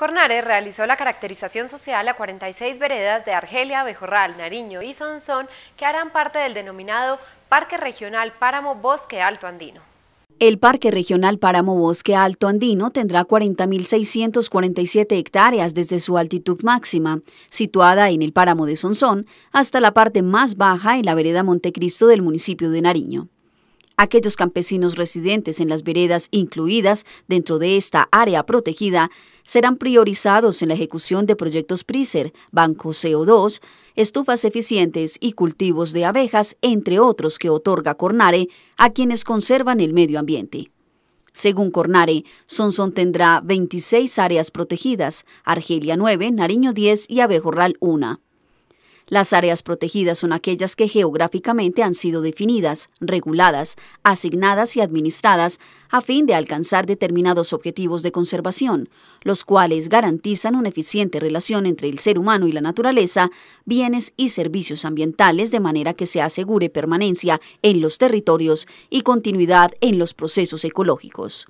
Cornares realizó la caracterización social a 46 veredas de Argelia, Bejorral, Nariño y Sonsón que harán parte del denominado Parque Regional Páramo Bosque Alto Andino. El Parque Regional Páramo Bosque Alto Andino tendrá 40.647 hectáreas desde su altitud máxima, situada en el páramo de Sonsón, hasta la parte más baja en la vereda Montecristo del municipio de Nariño. Aquellos campesinos residentes en las veredas incluidas dentro de esta área protegida serán priorizados en la ejecución de proyectos PRISER, Banco CO2, estufas eficientes y cultivos de abejas, entre otros que otorga Cornare a quienes conservan el medio ambiente. Según Cornare, Sonson tendrá 26 áreas protegidas, Argelia 9, Nariño 10 y Abejorral 1. Las áreas protegidas son aquellas que geográficamente han sido definidas, reguladas, asignadas y administradas a fin de alcanzar determinados objetivos de conservación, los cuales garantizan una eficiente relación entre el ser humano y la naturaleza, bienes y servicios ambientales de manera que se asegure permanencia en los territorios y continuidad en los procesos ecológicos.